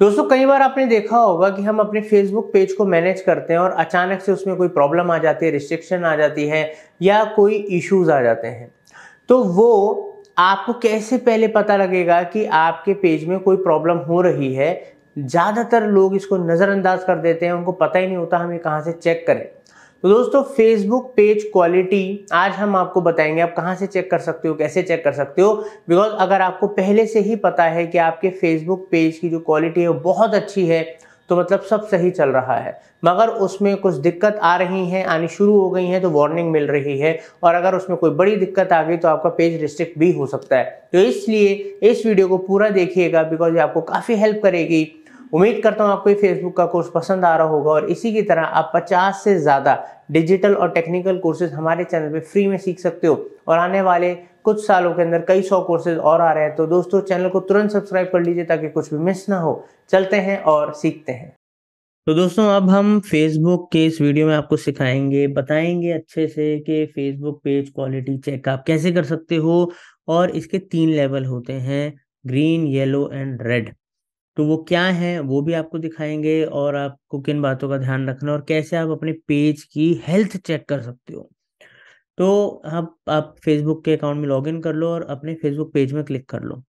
दोस्तों कई बार आपने देखा होगा कि हम अपने फेसबुक पेज को मैनेज करते हैं और अचानक से उसमें कोई प्रॉब्लम आ जाती है रिस्ट्रिक्शन आ जाती है या कोई इश्यूज आ जाते हैं तो वो आपको कैसे पहले पता लगेगा कि आपके पेज में कोई प्रॉब्लम हो रही है ज़्यादातर लोग इसको नज़रअंदाज कर देते हैं उनको पता ही नहीं होता हमें कहाँ से चेक करें तो दोस्तों फेसबुक पेज क्वालिटी आज हम आपको बताएंगे आप कहाँ से चेक कर सकते हो कैसे चेक कर सकते हो बिकॉज अगर आपको पहले से ही पता है कि आपके फेसबुक पेज की जो क्वालिटी है वो बहुत अच्छी है तो मतलब सब सही चल रहा है मगर उसमें कुछ दिक्कत आ रही हैं आनी शुरू हो गई हैं तो वार्निंग मिल रही है और अगर उसमें कोई बड़ी दिक्कत आ गई तो आपका पेज रिस्ट्रिक्ट भी हो सकता है तो इसलिए इस वीडियो को पूरा देखिएगा बिकॉज ये आपको काफ़ी हेल्प करेगी उम्मीद करता हूँ आपको ये फेसबुक का कोर्स पसंद आ रहा होगा और इसी की तरह आप 50 से ज़्यादा डिजिटल और टेक्निकल कोर्सेज हमारे चैनल पे फ्री में सीख सकते हो और आने वाले कुछ सालों के अंदर कई सौ कोर्सेज और आ रहे हैं तो दोस्तों चैनल को तुरंत सब्सक्राइब कर लीजिए ताकि कुछ भी मिस ना हो चलते हैं और सीखते हैं तो दोस्तों अब हम फेसबुक के इस वीडियो में आपको सिखाएंगे बताएंगे अच्छे से कि फेसबुक पेज क्वालिटी चेक आप कैसे कर सकते हो और इसके तीन लेवल होते हैं ग्रीन येलो एंड रेड तो वो क्या है वो भी आपको दिखाएंगे और आपको किन बातों का ध्यान रखना और कैसे आप अपने पेज की हेल्थ चेक कर सकते हो तो आप आप फेसबुक के अकाउंट में लॉग कर लो और अपने फेसबुक पेज में क्लिक कर लो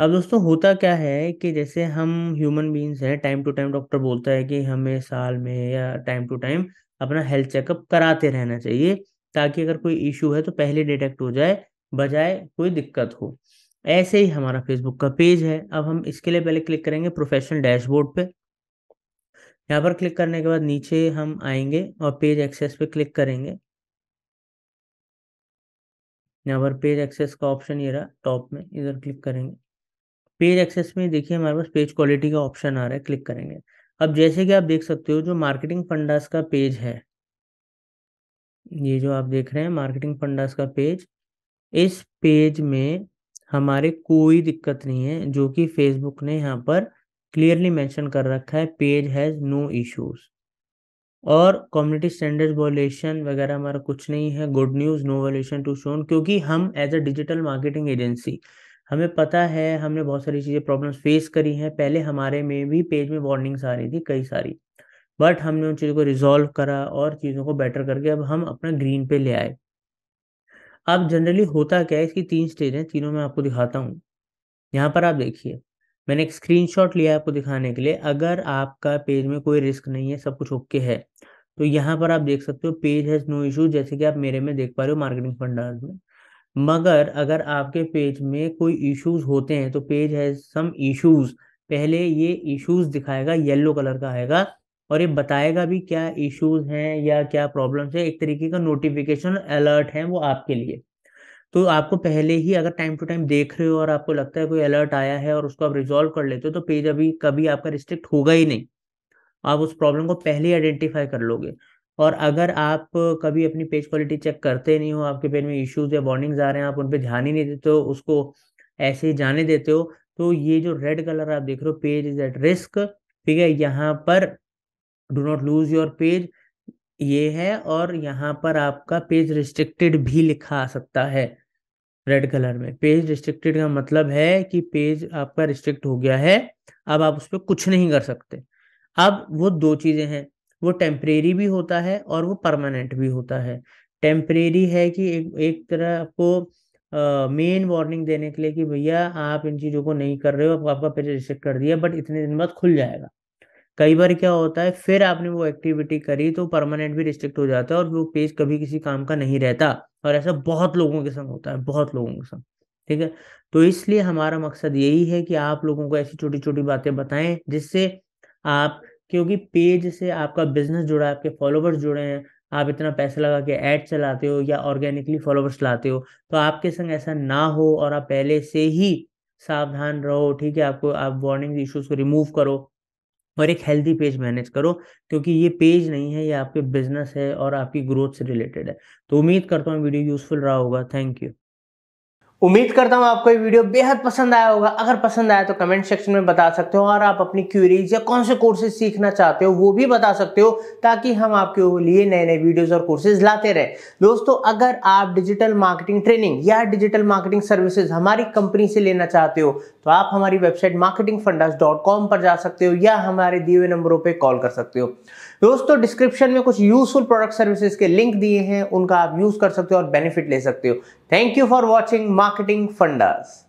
अब दोस्तों होता क्या है कि जैसे हम ह्यूमन बींग्स हैं टाइम टू टाइम डॉक्टर बोलता है कि हमें साल में या टाइम टू टाइम अपना हेल्थ चेकअप कराते रहना चाहिए ताकि अगर कोई इशू है तो पहले डिटेक्ट हो जाए बजाय कोई दिक्कत हो ऐसे ही हमारा फेसबुक का पेज है अब हम इसके लिए पहले क्लिक करेंगे प्रोफेशनल डैशबोर्ड पे यहाँ पर क्लिक करने के बाद नीचे हम आएंगे और पेज एक्सेस पे क्लिक करेंगे यहाँ पर पेज एक्सेस का ऑप्शन ये रहा टॉप में इधर क्लिक करेंगे पेज एक्सेस में देखिए हमारे पास पेज क्वालिटी का ऑप्शन आ रहा है क्लिक करेंगे अब जैसे कि आप देख सकते हो जो मार्केटिंग फंडास का पेज है ये जो आप देख रहे हैं मार्केटिंग फंडास का पेज इस पेज में हमारे कोई दिक्कत नहीं है जो कि फेसबुक ने यहाँ पर क्लियरली मेंशन कर रखा है पेज हैज़ नो इश्यूज और कम्युनिटी स्टैंडर्ड वॉल्यूशन वगैरह हमारा कुछ नहीं है good news no violation to shown क्योंकि हम as a digital marketing agency हमें पता है हमने बहुत सारी चीज़ें प्रॉब्लम्स फेस करी हैं पहले हमारे में भी पेज में वार्निंग्स आ रही थी कई सारी बट हमने उन चीज़ों को रिजॉल्व करा और चीज़ों को बेटर करके अब हम अपना ग्रीन पे ले आए अब जनरली होता क्या है इसकी तीन स्टेज है तीनों में आपको दिखाता हूँ यहाँ पर आप देखिए मैंने एक स्क्रीनशॉट लिया आपको दिखाने के लिए अगर आपका पेज में कोई रिस्क नहीं है सब कुछ ओके है तो यहाँ पर आप देख सकते हो पेज हैज नो इशू जैसे कि आप मेरे में देख पा रहे हो मार्केटिंग फंड में मगर अगर आपके पेज में कोई इश्यूज होते हैं तो पेज हैज सम इश्यूज पहले ये इश्यूज दिखाएगा येलो कलर का आएगा और ये बताएगा भी क्या इश्यूज हैं या क्या प्रॉब्लम्स है एक तरीके का नोटिफिकेशन अलर्ट है वो आपके लिए तो आपको पहले ही अगर टाइम टू टाइम देख रहे हो और आपको लगता है कोई अलर्ट आया है और उसको आप रिजोल्व कर लेते हो तो पेज अभी कभी आपका रिस्ट्रिक्ट होगा ही नहीं आप उस प्रॉब्लम को पहले ही आइडेंटिफाई कर लोगे और अगर आप कभी अपनी पेज क्वालिटी चेक करते नहीं हो आपके पेज में इश्यूज या वार्निंग्स आ रहे हैं आप उन पर ध्यान ही नहीं देते हो उसको ऐसे ही जाने देते हो तो ये जो रेड कलर आप देख रहे हो पेज इज एट रिस्क ठीक है यहाँ पर do not lose your page ये है और यहाँ पर आपका पेज रिस्ट्रिक्टेड भी लिखा आ सकता है रेड कलर में पेज रिस्ट्रिक्टेड का मतलब है कि पेज आपका रिस्ट्रिक्ट हो गया है अब आप उस पर कुछ नहीं कर सकते अब वो दो चीज़ें हैं वो टेम्परेरी भी होता है और वो परमानेंट भी होता है टेम्परेरी है कि एक एक तरह आपको मेन वार्निंग देने के लिए कि भैया आप इन चीज़ों को नहीं कर रहे हो आपका पेज रिस्ट्रिक्ट कर दिया बट इतने दिन बाद खुल जाएगा कई बार क्या होता है फिर आपने वो एक्टिविटी करी तो परमानेंट भी रिस्ट्रिक्ट हो जाता है और वो पेज कभी किसी काम का नहीं रहता और ऐसा बहुत लोगों के संग होता है बहुत लोगों के संग ठीक है तो इसलिए हमारा मकसद यही है कि आप लोगों को ऐसी छोटी छोटी बातें बताएं जिससे आप क्योंकि पेज से आपका बिजनेस जुड़ा है आपके फॉलोवर्स जुड़े हैं आप इतना पैसा लगा के ऐड चलाते हो या ऑर्गेनिकली फॉलोवर्स लाते हो तो आपके संग ऐसा ना हो और आप पहले से ही सावधान रहो ठीक है आपको आप वार्निंग इश्यूज को रिमूव करो और एक हेल्दी पेज मैनेज करो क्योंकि ये पेज नहीं है ये आपके बिजनेस है और आपकी ग्रोथ से रिलेटेड है तो उम्मीद करता हूँ वीडियो यूजफुल रहा होगा थैंक यू उम्मीद करता हूँ आपको ये वीडियो बेहद पसंद आया होगा अगर पसंद आया तो कमेंट सेक्शन में बता सकते हो और आप अपनी क्यूरीज या कौन से कोर्सेज सीखना चाहते हो वो भी बता सकते हो ताकि हम आपके लिए नए नए वीडियोस और कोर्सेज लाते रहे दोस्तों अगर आप डिजिटल मार्केटिंग ट्रेनिंग या डिजिटल मार्केटिंग सर्विसेज हमारी कंपनी से लेना चाहते हो तो आप हमारी वेबसाइट मार्केटिंग पर जा सकते हो या हमारे दिए हुए नंबरों पर कॉल कर सकते हो दोस्तों डिस्क्रिप्शन में कुछ यूजफुल प्रोडक्ट सर्विसेज के लिंक दिए हैं उनका आप यूज कर सकते हो और बेनिफिट ले सकते हो thank you for watching marketing fundas